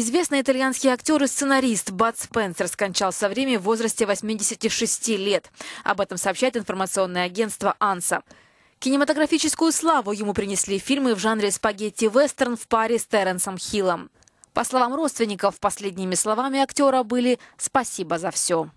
Известный итальянский актер и сценарист Бат Спенсер скончался в Риме в возрасте 86 лет. Об этом сообщает информационное агентство «Анса». Кинематографическую славу ему принесли фильмы в жанре спагетти-вестерн в паре с Терренсом Хиллом. По словам родственников, последними словами актера были «спасибо за все».